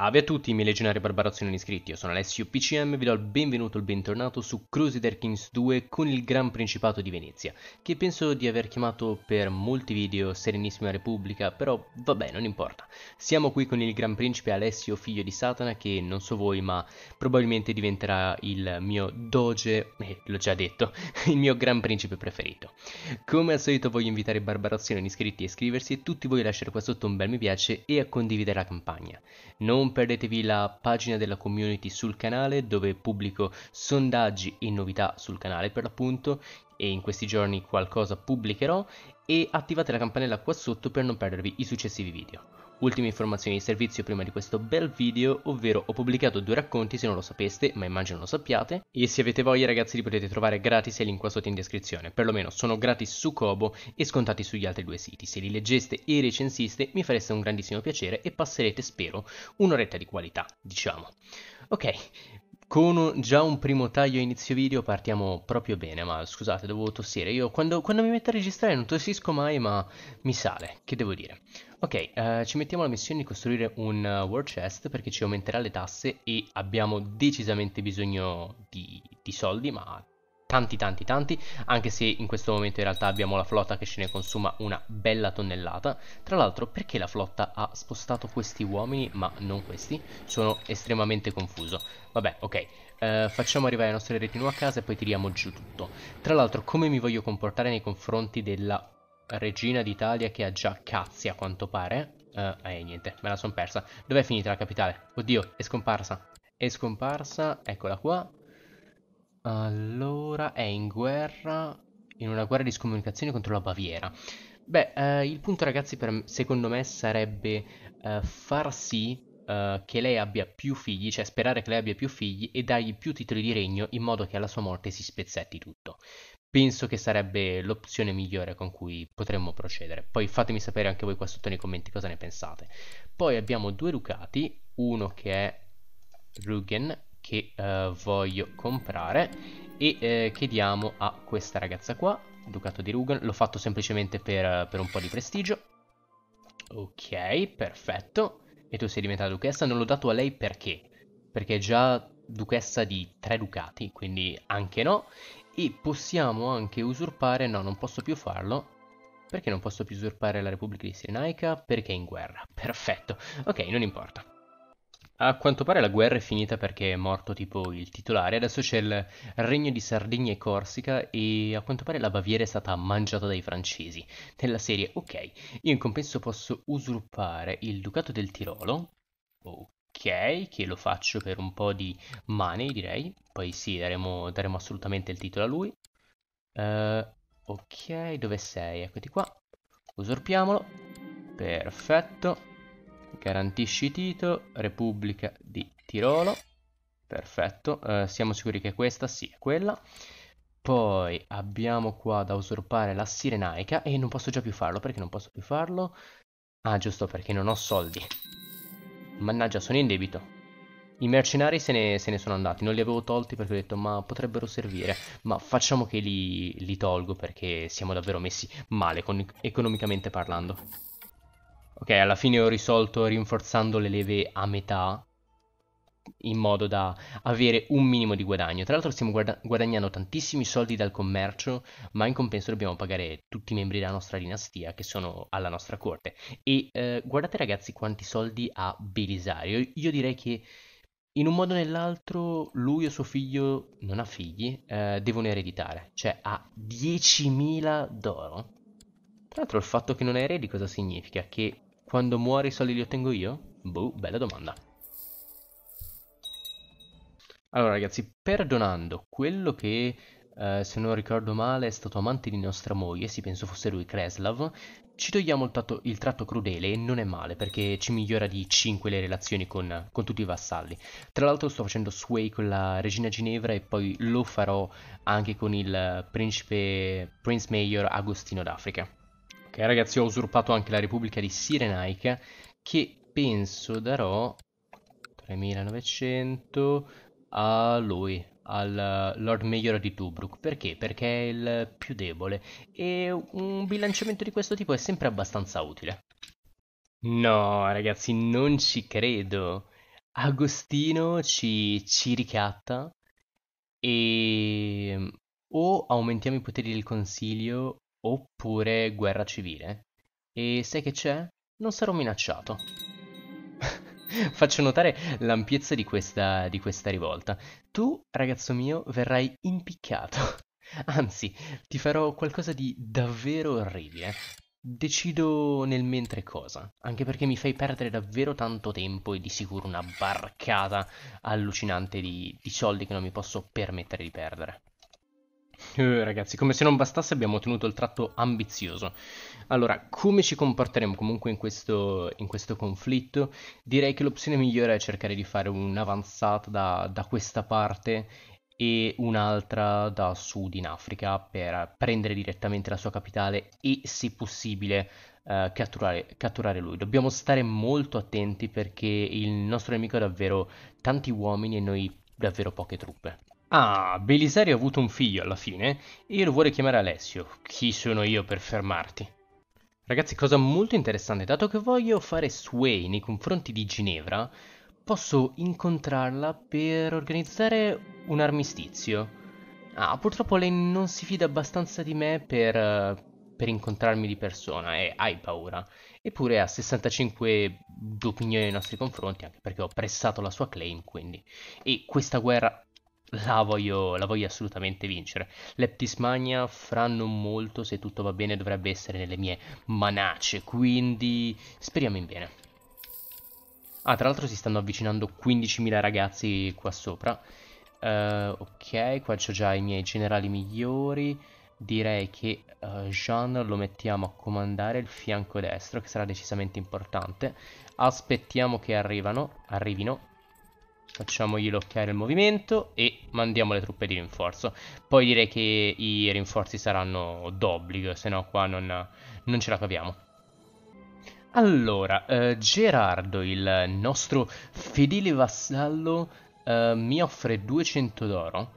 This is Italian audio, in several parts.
Ave a tutti, miei legionari barbarazzoni iscritti, io sono Alessio PCM e vi do il benvenuto e il bentornato su Crusader Kings 2 con il Gran Principato di Venezia, che penso di aver chiamato per molti video Serenissima Repubblica, però vabbè, non importa. Siamo qui con il Gran Principe Alessio, figlio di Satana, che non so voi, ma probabilmente diventerà il mio doge, eh, l'ho già detto, il mio Gran Principe preferito. Come al solito voglio invitare i barbarazzoni iscritti a iscriversi e tutti voi a lasciare qua sotto un bel mi piace e a condividere la campagna. Non non perdetevi la pagina della community sul canale dove pubblico sondaggi e novità sul canale per l'appunto e in questi giorni qualcosa pubblicherò e attivate la campanella qua sotto per non perdervi i successivi video. Ultime informazioni di servizio prima di questo bel video, ovvero ho pubblicato due racconti se non lo sapeste, ma immagino lo sappiate, e se avete voglia ragazzi li potete trovare gratis e link qua sotto in descrizione, perlomeno sono gratis su Kobo e scontati sugli altri due siti, se li leggeste e recensiste mi fareste un grandissimo piacere e passerete, spero, un'oretta di qualità, diciamo. Ok, con già un primo taglio inizio video partiamo proprio bene, ma scusate, devo tossire. Io quando, quando mi metto a registrare non tossisco mai, ma mi sale, che devo dire. Ok, eh, ci mettiamo la missione di costruire un uh, war chest perché ci aumenterà le tasse e abbiamo decisamente bisogno di, di soldi, ma tanti tanti tanti, anche se in questo momento in realtà abbiamo la flotta che ce ne consuma una bella tonnellata. Tra l'altro perché la flotta ha spostato questi uomini ma non questi? Sono estremamente confuso. Vabbè, ok. Uh, facciamo arrivare le nostre retino a casa e poi tiriamo giù tutto. Tra l'altro, come mi voglio comportare nei confronti della regina d'Italia che ha già cazzi a quanto pare? Uh, eh, niente, me la son persa. Dov'è finita la capitale? Oddio, è scomparsa. È scomparsa, eccola qua. Allora, è in guerra, in una guerra di scomunicazione contro la Baviera. Beh, eh, il punto ragazzi per, secondo me sarebbe eh, far sì eh, che lei abbia più figli, cioè sperare che lei abbia più figli e dargli più titoli di regno in modo che alla sua morte si spezzetti tutto. Penso che sarebbe l'opzione migliore con cui potremmo procedere. Poi fatemi sapere anche voi qua sotto nei commenti cosa ne pensate. Poi abbiamo due ducati, uno che è Rugen che eh, voglio comprare e eh, chiediamo a questa ragazza qua, Ducato di Rugan, l'ho fatto semplicemente per, per un po' di prestigio. Ok, perfetto. E tu sei diventata duchessa, non l'ho dato a lei perché? Perché è già duchessa di tre ducati, quindi anche no. E possiamo anche usurpare, no non posso più farlo, perché non posso più usurpare la Repubblica di Sirenaica? Perché è in guerra. Perfetto. Ok, non importa. A quanto pare la guerra è finita perché è morto tipo il titolare, adesso c'è il regno di Sardegna e Corsica e a quanto pare la Baviera è stata mangiata dai francesi. Nella serie, ok, io in compenso posso usurpare il Ducato del Tirolo, ok, che lo faccio per un po' di money direi, poi sì, daremo, daremo assolutamente il titolo a lui. Uh, ok, dove sei? Eccoti qua, usurpiamolo, perfetto garantisci Tito, Repubblica di Tirolo, perfetto, eh, siamo sicuri che questa sia quella. Poi abbiamo qua da usurpare la Sirenaica e non posso già più farlo, perché non posso più farlo? Ah giusto, perché non ho soldi. Mannaggia, sono in debito. I mercenari se ne, se ne sono andati, non li avevo tolti perché ho detto ma potrebbero servire, ma facciamo che li, li tolgo perché siamo davvero messi male con, economicamente parlando. Ok, alla fine ho risolto rinforzando le leve a metà in modo da avere un minimo di guadagno. Tra l'altro stiamo guarda- guadagnando tantissimi soldi dal commercio, ma in compenso dobbiamo pagare tutti i membri della nostra dinastia che sono alla nostra corte. E eh, guardate ragazzi quanti soldi ha Belisario. Io direi che in un modo o nell'altro lui o suo figlio, non ha figli, eh, devono ereditare. Cioè ha 10.000 d'oro. Tra l'altro il fatto che non eredi cosa significa? Che quando muore i soldi li ottengo io? Boh, bella domanda. Allora ragazzi, perdonando quello che, eh, se non ricordo male, è stato amante di nostra moglie, si penso fosse lui Kreslav, ci togliamo il tratto, il tratto crudele e non è male perché ci migliora di 5 le relazioni con, con tutti i vassalli. Tra l'altro sto facendo Sway con la regina Ginevra e poi lo farò anche con il eh, principe, Prince Mayor Agostino d'Africa. Ok, ragazzi, ho usurpato anche la Repubblica di Sirenaica, che penso darò 3900 a lui, al eh, Lord Mayor di Tobruk. Perché? Perché è il più debole e un bilanciamento di questo tipo è sempre abbastanza utile. No, ragazzi, non ci credo. Agostino ci, ci ricatta e mm, o aumentiamo i poteri del consiglio oppure guerra civile. E sai che c'è? Non sarò minacciato. Faccio notare l'ampiezza di questa, di questa rivolta. Tu, ragazzo mio, verrai impiccato. Anzi, ti farò qualcosa di davvero orribile. Decido nel mentre cosa, anche perché mi fai perdere davvero tanto tempo e di sicuro una barcata allucinante di, di soldi che non mi posso permettere di perdere. Eh, ragazzi, come se non bastasse abbiamo ottenuto il tratto ambizioso. Allora, come ci comporteremo comunque in questo, in questo conflitto? Direi che l'opzione migliore è cercare di fare un'avanzata da, da questa parte e un'altra da sud in Africa per prendere direttamente la sua capitale e, se possibile, eh, catturare, catturare, lui. Dobbiamo stare molto attenti perché il nostro nemico ha davvero tanti uomini e noi davvero poche truppe. Ah, Belisario ha avuto un figlio alla fine e lo vuole chiamare Alessio. Chi sono io per fermarti? Ragazzi, cosa molto interessante, dato che voglio fare sway nei confronti di Ginevra, posso incontrarla per organizzare un armistizio. Ah, purtroppo lei non si fida abbastanza di me per, per incontrarmi di persona e hai paura. Eppure ha 65 d'opinione nei nostri confronti, anche perché ho pressato la sua claim, quindi. E questa guerra la voglio, la voglio assolutamente vincere. Leptismania fra non molto, se tutto va bene, dovrebbe essere nelle mie manacce. quindi speriamo in bene. Ah, tra l'altro si stanno avvicinando 15.000 ragazzi qua sopra. Uh, ok, qua c'ho già i miei generali migliori. Direi che uh, Jean lo mettiamo a comandare il fianco destro, che sarà decisamente importante. Aspettiamo che arrivano, arrivino facciamogli locchiare il movimento e mandiamo le truppe di rinforzo. Poi direi che i rinforzi saranno d'obbligo, se no qua non, non ce la capiamo. Allora, eh, Gerardo, il nostro fedele vassallo, eh, mi offre 200 d'oro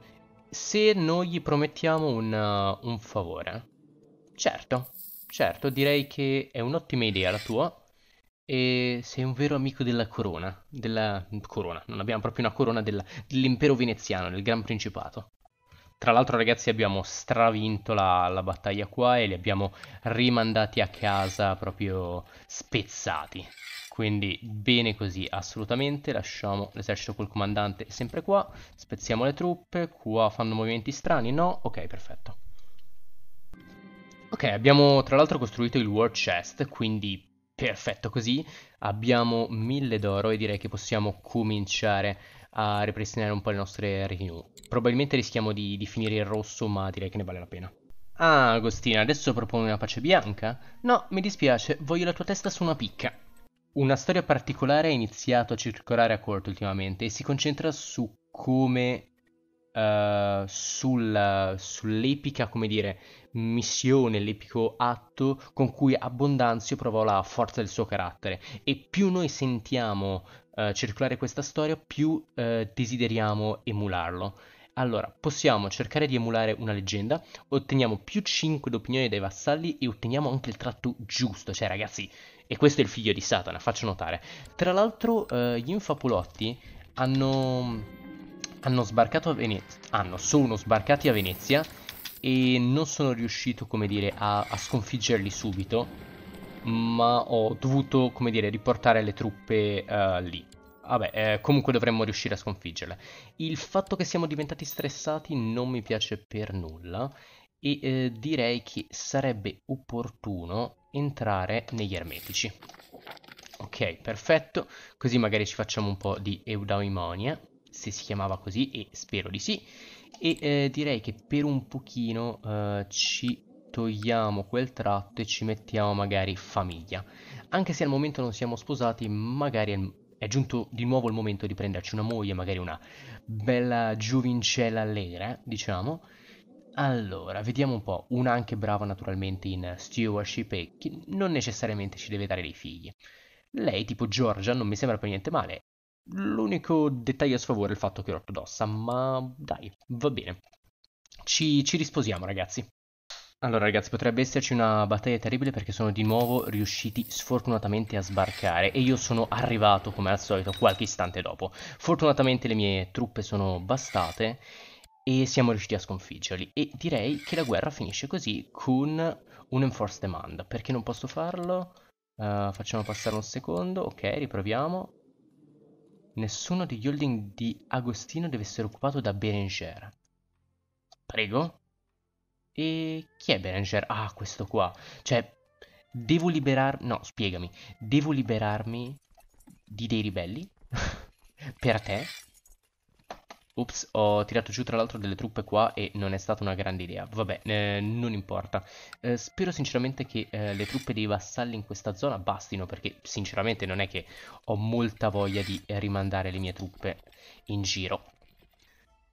se noi gli promettiamo un, un favore. Certo, certo, direi che è un'ottima idea la tua. E sei un vero amico della corona, della corona, non abbiamo proprio una corona della, dell'impero veneziano, del Gran Principato. Tra l'altro, ragazzi, abbiamo stravinto la, la, battaglia qua e li abbiamo rimandati a casa proprio spezzati. Quindi bene così, assolutamente. Lasciamo l'esercito col comandante sempre qua. Spezziamo le truppe. Qua fanno movimenti strani, no? Ok, perfetto. Ok, abbiamo tra l'altro costruito il War Chest, quindi Perfetto, così abbiamo mille d'oro e direi che possiamo cominciare a ripristinare un po' le nostre retinue. Probabilmente rischiamo di, di finire in rosso, ma direi che ne vale la pena. Ah, Agostina, adesso proponi una pace bianca? No, mi dispiace, voglio la tua testa su una picca. Una storia particolare è iniziata a circolare a corto ultimamente e si concentra su come uh, sul, sull'epica, come dire, missione, l'epico atto con cui Abbondanzio provò la forza del suo carattere. E più noi sentiamo uh, circolare questa storia, più eh, desideriamo emularlo. Allora, possiamo cercare di emulare una leggenda, otteniamo più 5 d'opinione dai vassalli e otteniamo anche il tratto giusto, cioè ragazzi, e questo è il figlio di Satana, faccio notare. Tra l'altro eh, gli infapulotti hanno hanno sbarcato a Venezia, hanno, sono sbarcati a Venezia e non sono riuscito, come dire, a, a sconfiggerli subito, ma ho dovuto, come dire, riportare le truppe uh, lì. Vabbè, eh, comunque dovremmo riuscire a sconfiggerle. Il fatto che siamo diventati stressati non mi piace per nulla e eh, direi che sarebbe opportuno entrare negli ermetici. Ok, perfetto, così magari ci facciamo un po' di eudaimonia se si chiamava così e spero di sì e eh, direi che per un pochino eh, ci togliamo quel tratto e ci mettiamo magari famiglia anche se al momento non siamo sposati magari è, è giunto di nuovo il momento di prenderci una moglie magari una bella giovincella allegra eh, diciamo allora, vediamo un po', una anche brava naturalmente in stewardship e che non necessariamente ci deve dare dei figli. Lei, tipo Giorgia, non mi sembra per niente male, L'unico dettaglio a sfavore è il fatto che è ortodossa, ma dai, va bene. Ci, ci risposiamo, ragazzi. Allora, ragazzi, potrebbe esserci una battaglia terribile perché sono di nuovo riusciti sfortunatamente a sbarcare e io sono arrivato, come al solito, qualche istante dopo. Fortunatamente le mie truppe sono bastate e siamo riusciti a sconfiggerli e direi che la guerra finisce così con un enforced demand. Perché non posso farlo? Uh, facciamo passare un secondo, ok, riproviamo. Nessuno degli holding di Agostino deve essere occupato da Berenger. Prego? E chi è Berenger? Ah, questo qua. Cioè, devo liberarmi... No, spiegami. Devo liberarmi di dei ribelli? per te? Ups, ho tirato giù tra l'altro delle truppe qua e non è stata una grande idea. Vabbè, eh, non importa. Eh, spero sinceramente che eh, le truppe dei vassalli in questa zona bastino, perché sinceramente non è che ho molta voglia di rimandare le mie truppe in giro.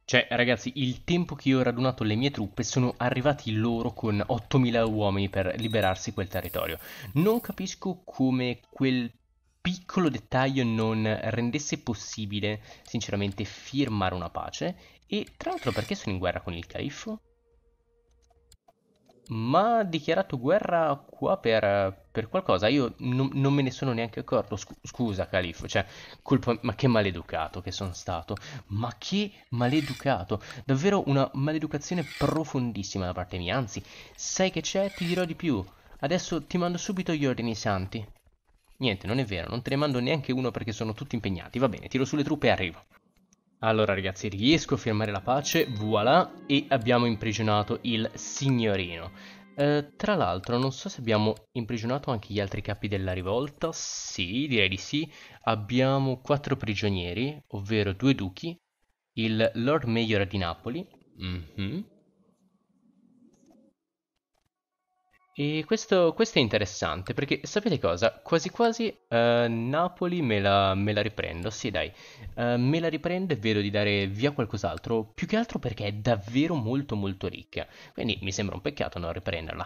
Cioè, ragazzi, il tempo che io ho radunato le mie truppe sono arrivati loro con 8000 uomini per liberarsi quel territorio. Non capisco come quel piccolo dettaglio non rendesse possibile, sinceramente, firmare una pace. E tra l'altro perché sono in guerra con il califfo? Ma ha dichiarato guerra qua per, per qualcosa, io non, non, me ne sono neanche accorto, scusa califfo, cioè, colpa, ma che maleducato che sono stato, ma che maleducato, davvero una maleducazione profondissima da parte mia, anzi, sai che c'è, ti dirò di più, adesso ti mando subito gli ordini santi. Niente, non è vero, non te ne mando neanche uno perché sono tutti impegnati. Va bene, tiro sulle truppe e arrivo. Allora ragazzi, riesco a firmare la pace, voilà, e abbiamo imprigionato il signorino. Eh, tra l'altro, non so se abbiamo imprigionato anche gli altri capi della rivolta. Sì, direi di sì. Abbiamo quattro prigionieri, ovvero due duchi, il Lord Mayor di Napoli, mm -hmm. E questo, questo è interessante perché sapete cosa? Quasi quasi eh, Napoli me la, me la, riprendo, sì dai, eh, me la riprendo e vedo di dare via qualcos'altro, più che altro perché è davvero molto molto ricca, quindi mi sembra un peccato non riprenderla.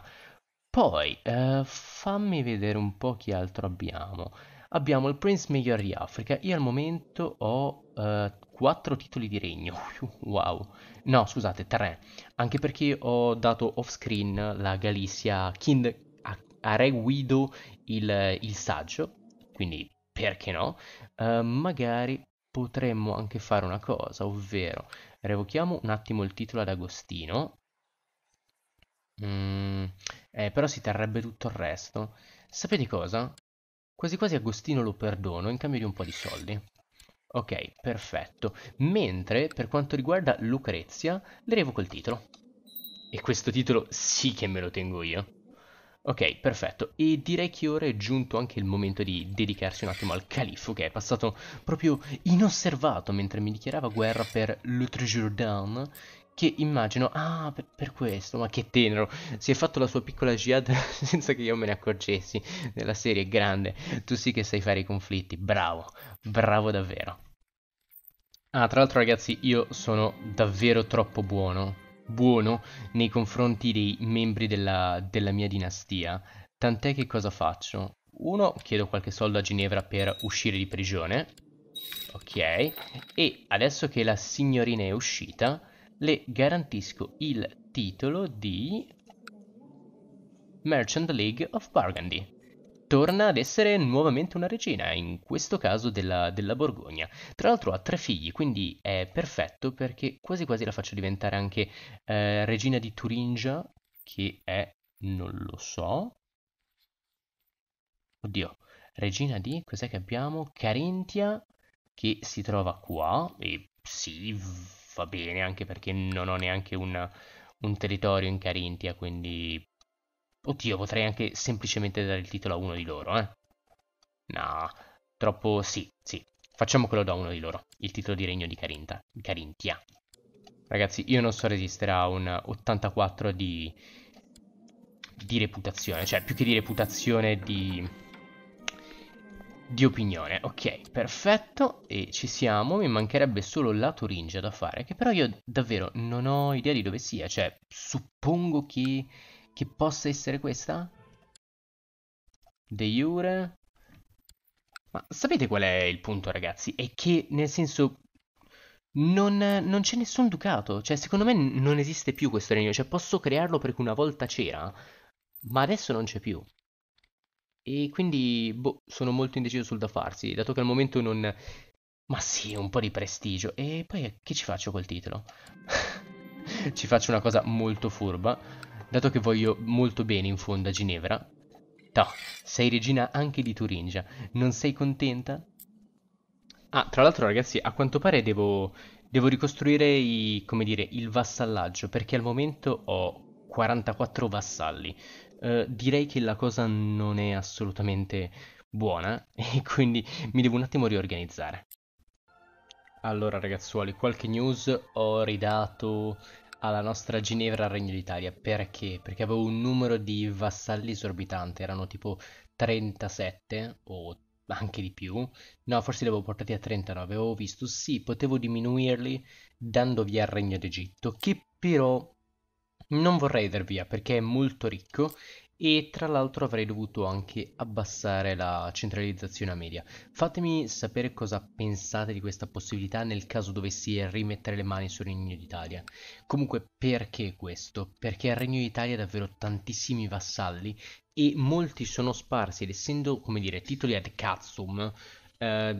Poi, eh, fammi vedere un po' chi altro abbiamo abbiamo il Prince Mayor di Africa. Io al momento ho uh, eh, 4 titoli di regno. wow. No, scusate, 3. Anche perché ho dato off screen la Galizia Kind a, a Re Guido il, il saggio. Quindi perché no? Uh, magari potremmo anche fare una cosa, ovvero revochiamo un attimo il titolo ad Agostino. Mm, eh, però si terrebbe tutto il resto. Sapete cosa? Quasi quasi Agostino lo perdono in cambio di un po' di soldi. Ok, perfetto. Mentre per quanto riguarda Lucrezia, le revoco il titolo. E questo titolo sì che me lo tengo io. Ok, perfetto. E direi che ora è giunto anche il momento di dedicarsi un attimo al califfo, che è passato proprio inosservato mentre mi dichiarava guerra per Le l'Outre-Jourdain, che immagino, ah, per, per, questo, ma che tenero, si è fatto la sua piccola jihad senza che io me ne accorgessi, nella serie grande, tu sì che sai fare i conflitti, bravo, bravo davvero. Ah, tra l'altro ragazzi, io sono davvero troppo buono, buono nei confronti dei membri della, della mia dinastia, tant'è che cosa faccio? Uno, chiedo qualche soldo a Ginevra per uscire di prigione, ok, e adesso che la signorina è uscita le garantisco il titolo di Merchant League of Burgundy. Torna ad essere nuovamente una regina, in questo caso della, della Borgogna. Tra l'altro ha tre figli, quindi è perfetto perché quasi quasi la faccio diventare anche eh, regina di Turingia, che è, non lo so. Oddio, regina di, cos'è che abbiamo? Carintia, che si trova qua, e sì, va bene, anche perché non ho neanche un, un territorio in Carintia, quindi... Oddio, potrei anche semplicemente dare il titolo a uno di loro, eh? No, troppo... sì, sì. Facciamo quello da uno di loro, il titolo di regno di Carinta, Carintia. Ragazzi, io non so resistere a un 84 di... di reputazione, cioè più che di reputazione di di opinione. Ok, perfetto, e ci siamo, mi mancherebbe solo la Turingia da fare, che però io davvero non ho idea di dove sia, cioè suppongo che, che possa essere questa? De Jure... Ma sapete qual è il punto ragazzi? È che nel senso non, non, c'è nessun ducato, cioè secondo me non esiste più questo regno, cioè posso crearlo perché una volta c'era, ma adesso non c'è più. E quindi boh, sono molto indeciso sul da farsi, dato che al momento non... Ma sì, un po' di prestigio. E poi eh, che ci faccio col titolo? ci faccio una cosa molto furba, dato che voglio molto bene in fondo a Ginevra. Toh, sei regina anche di Turingia. Non sei contenta? Ah, tra l'altro ragazzi, a quanto pare devo, devo ricostruire i, come dire, il vassallaggio, perché al momento ho 44 vassalli. Eh, direi che la cosa non è assolutamente buona e quindi mi devo un attimo riorganizzare. Allora ragazzuoli, qualche news ho ridato alla nostra Ginevra al Regno d'Italia. Perché? Perché avevo un numero di vassalli esorbitante, erano tipo 37 o anche di più. No, forse li avevo portati a 39, avevo visto sì, potevo diminuirli dando via il Regno d'Egitto, che però non vorrei dar via perché è molto ricco e tra l'altro avrei dovuto anche abbassare la centralizzazione a media. Fatemi sapere cosa pensate di questa possibilità nel caso dovessi rimettere le mani sul Regno d'Italia. Comunque perché questo? Perché il Regno d'Italia ha davvero tantissimi vassalli e molti sono sparsi ed essendo, come dire, titoli ad cazzum, eh,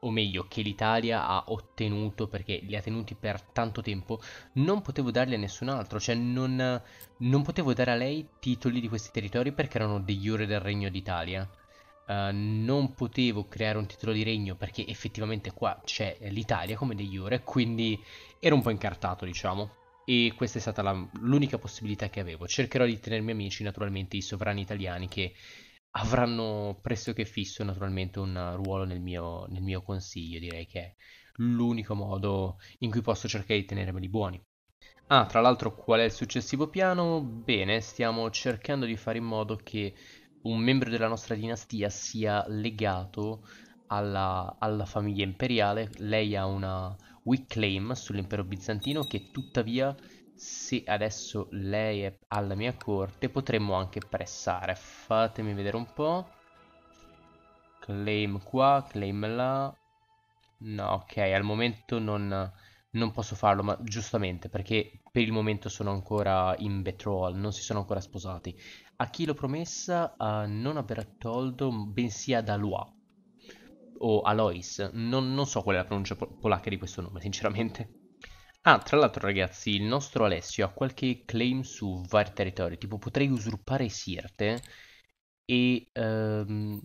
o meglio che l'Italia ha ottenuto perché li ha tenuti per tanto tempo, non potevo darli a nessun altro, cioè non, non potevo dare a lei titoli di questi territori perché erano degli ore del Regno d'Italia. Uh, non potevo creare un titolo di regno perché effettivamente qua c'è l'Italia come degli ore, quindi ero un po' incartato, diciamo. E questa è stata la, l'unica possibilità che avevo. Cercherò di tenermi amici, naturalmente, i sovrani italiani che avranno pressoché fisso naturalmente un ruolo nel mio, nel mio consiglio, direi che è l'unico modo in cui posso cercare di tenermeli buoni. Ah, tra l'altro qual è il successivo piano? Bene, stiamo cercando di fare in modo che un membro della nostra dinastia sia legato alla, alla famiglia imperiale. Lei ha una weak claim sull'impero bizantino che tuttavia se adesso lei è alla mia corte potremmo anche pressare fatemi vedere un po' claim qua claim là no ok al momento non, non posso farlo ma giustamente perché per il momento sono ancora in betrol non si sono ancora sposati a chi l'ho promessa uh, non a Bertoldo bensì ad Alois o Alois non, non so qual è la pronuncia polacca di questo nome sinceramente Ah, tra l'altro ragazzi, il nostro Alessio ha qualche claim su vari territori, tipo potrei usurpare Sirte e ehm,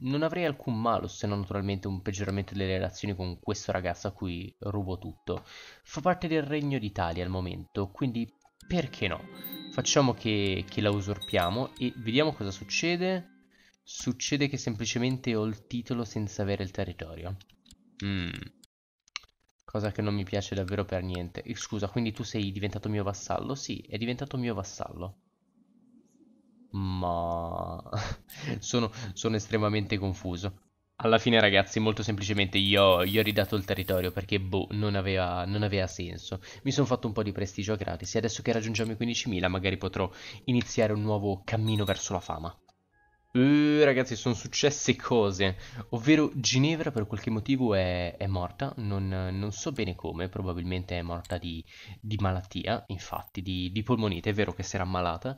non avrei alcun malo se non naturalmente un peggioramento delle relazioni con questo ragazzo a cui rubo tutto. Fa parte del Regno d'Italia al momento, quindi perché no? Facciamo che, che la usurpiamo e vediamo cosa succede. Succede che semplicemente ho il titolo senza avere il territorio. Mmm cosa che non mi piace davvero per niente. Eh, scusa, quindi tu sei diventato mio vassallo? Sì, è diventato mio vassallo. Ma... sono, sono, estremamente confuso. Alla fine ragazzi, molto semplicemente io, gli ho ridato il territorio perché boh, non aveva, non aveva senso. Mi sono fatto un po' di prestigio gratis e adesso che raggiungiamo i 15.000 magari potrò iniziare un nuovo cammino verso la fama. Uh, ragazzi, sono successe cose. Ovvero, Ginevra per qualche motivo è, è morta. Non, non, so bene come, probabilmente è morta di, di malattia, infatti, di, di, polmonite. È vero che si era ammalata.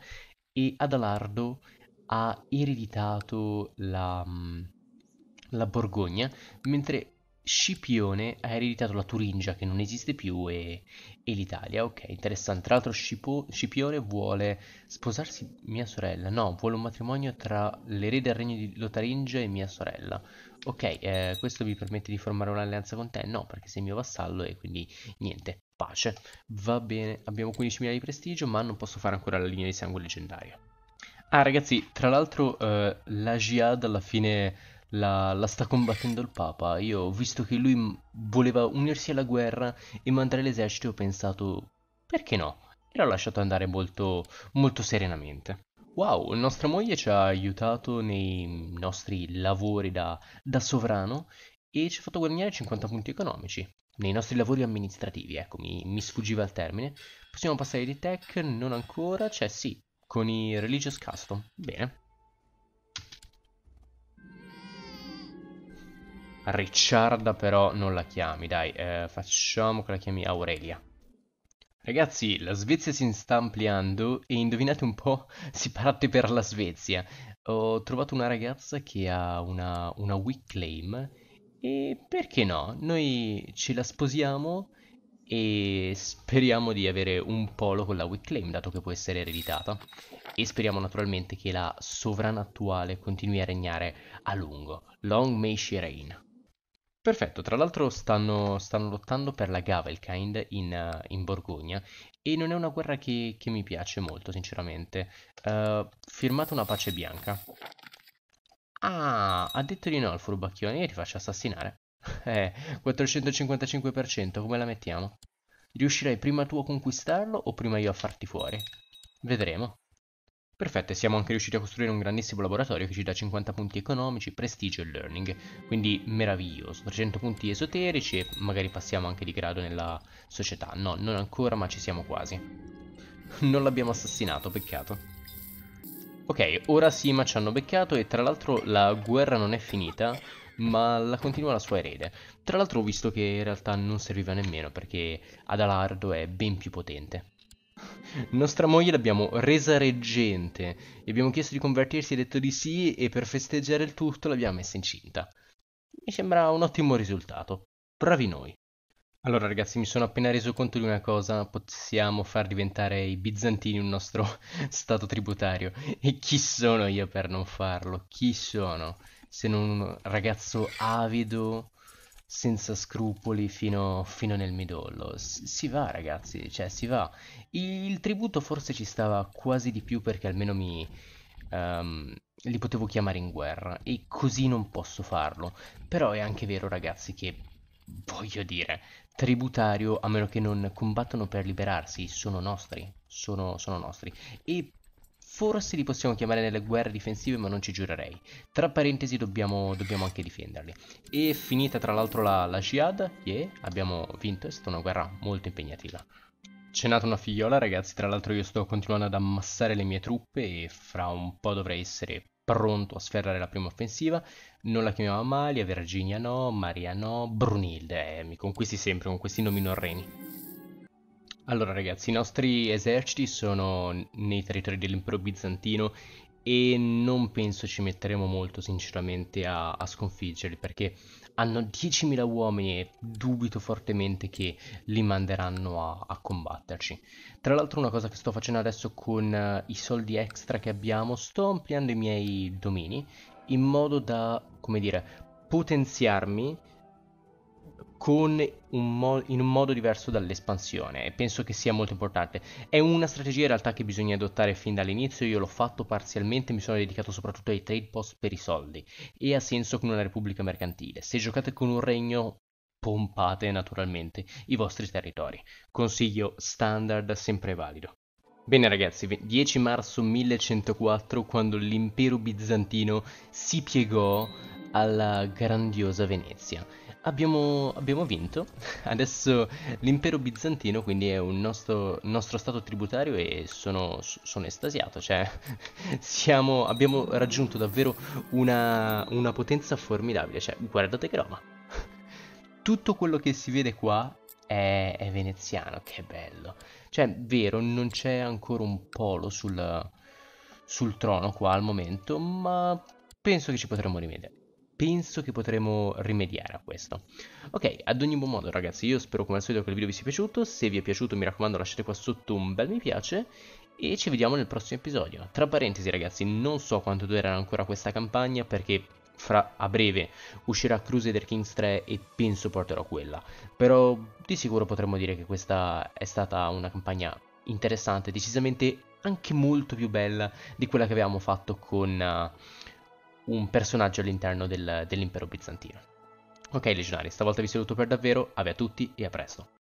E Adalardo ha ereditato la, mm, la Borgogna, mentre Scipione ha ereditato la Turingia che non esiste più e, e l'Italia, ok, interessante. Tra l'altro Scipo, Scipione vuole sposarsi mia sorella, no, vuole un matrimonio tra l'erede del regno di Lotaringia e mia sorella. Ok, eh, questo mi permette di formare un'alleanza con te? No, perché sei mio vassallo e quindi niente, pace. Va bene, abbiamo 15.000 di prestigio ma non posso fare ancora la linea di sangue leggendaria. Ah ragazzi, tra l'altro eh, la Jihad alla fine la, la, sta combattendo il Papa. Io ho visto che lui voleva unirsi alla guerra e mandare l'esercito e ho pensato, perché no? E l'ho lasciato andare molto, molto serenamente. Wow, nostra moglie ci ha aiutato nei nostri lavori da, da sovrano e ci ha fatto guadagnare 50 punti economici. Nei nostri lavori amministrativi, ecco, mi, mi sfuggiva il termine. Possiamo passare di tech? Non ancora, cioè sì, con i religious custom. Bene. Ricciarda però non la chiami, dai, eh, facciamo che la chiami Aurelia. Ragazzi, la Svezia si sta ampliando e indovinate un po', si parte per la Svezia. Ho trovato una ragazza che ha una, una weak claim e perché no? Noi ce la sposiamo e speriamo di avere un polo con la weak claim, dato che può essere ereditata. E speriamo naturalmente che la sovrana attuale continui a regnare a lungo. Long may she reign. Perfetto, tra l'altro stanno, stanno lottando per la Gavelkind in, uh, in Borgogna e non è una guerra che, che mi piace molto, sinceramente. Uh, eh, firmate una pace bianca. Ah, ha detto di no al furbacchione e ti faccio assassinare. Eh, 455%, come la mettiamo? Riuscirai prima tu a conquistarlo o prima io a farti fuori? Vedremo. Perfetto, siamo anche riusciti a costruire un grandissimo laboratorio che ci dà 50 punti economici, prestigio e learning, quindi meraviglioso. 300 punti esoterici e magari passiamo anche di grado nella società. No, non ancora, ma ci siamo quasi. Non l'abbiamo assassinato, peccato. Ok, ora sì, ma ci hanno beccato e tra l'altro la guerra non è finita, ma la continua la sua erede. Tra l'altro ho visto che in realtà non serviva nemmeno perché Adalardo è ben più potente. Nostra moglie l'abbiamo resa reggente, gli abbiamo chiesto di convertirsi, ha detto di sì e per festeggiare il tutto l'abbiamo messa incinta. Mi sembra un ottimo risultato. Bravi noi. Allora ragazzi, mi sono appena reso conto di una cosa, possiamo far diventare i bizantini un nostro stato tributario. E chi sono io per non farlo? Chi sono? Se non un ragazzo avido senza scrupoli fino, fino nel midollo. si va ragazzi, cioè si va. Il tributo forse ci stava quasi di più perché almeno mi... Um, li potevo chiamare in guerra e così non posso farlo. Però è anche vero ragazzi che voglio dire, tributario a meno che non combattono per liberarsi, sono nostri, sono, sono nostri. E Forse li possiamo chiamare nelle guerre difensive, ma non ci giurerei. Tra parentesi, dobbiamo, dobbiamo anche difenderli. E finita tra l'altro la, la Jihad, yeah, abbiamo vinto, è stata una guerra molto impegnativa. C'è nata una figliola, ragazzi. Tra l'altro, io sto continuando ad ammassare le mie truppe e fra un po' dovrei essere pronto a sferrare la prima offensiva. Non la chiamiamo Amalia, Virginia no, Maria no, Brunilde. Eh, mi conquisti sempre con questi nomi norreni. Allora ragazzi, i nostri eserciti sono nei territori dell'impero bizantino e non penso ci metteremo molto sinceramente a, a sconfiggerli perché hanno 10.000 uomini e dubito fortemente che li manderanno a, a combatterci. Tra l'altro una cosa che sto facendo adesso con uh, i soldi extra che abbiamo, sto ampliando i miei domini in modo da, come dire, potenziarmi con un mo- in un modo diverso dall'espansione e penso che sia molto importante. È una strategia in realtà che bisogna adottare fin dall'inizio, io l'ho fatto parzialmente, mi sono dedicato soprattutto ai trade post per i soldi e ha senso con una repubblica mercantile. Se giocate con un regno pompate naturalmente i vostri territori. Consiglio standard sempre valido. Bene ragazzi, 10 marzo 1104 quando l'impero bizantino si piegò alla grandiosa Venezia Abbiamo, abbiamo, vinto. Adesso l'impero bizantino quindi è un nostro, nostro stato tributario e sono, sono estasiato. Cioè, siamo, abbiamo raggiunto davvero una, una potenza formidabile. Cioè, guardate che Roma. Tutto quello che si vede qua è, è veneziano, che bello. Cioè, vero, non c'è ancora un polo sul, sul trono qua al momento, ma penso che ci potremmo rimediare penso che potremo rimediare a questo. Ok, ad ogni buon modo ragazzi, io spero come al solito che il video vi sia piaciuto, se vi è piaciuto mi raccomando lasciate qua sotto un bel mi piace e ci vediamo nel prossimo episodio. Tra parentesi ragazzi, non so quanto durerà ancora questa campagna perché fra, a breve uscirà Crusader Kings 3 e penso porterò quella, però di sicuro potremmo dire che questa è stata una campagna interessante, decisamente anche molto più bella di quella che avevamo fatto con... Uh, un personaggio all'interno del, dell'impero bizantino. Ok legionari, stavolta vi saluto per davvero, ave a tutti e a presto.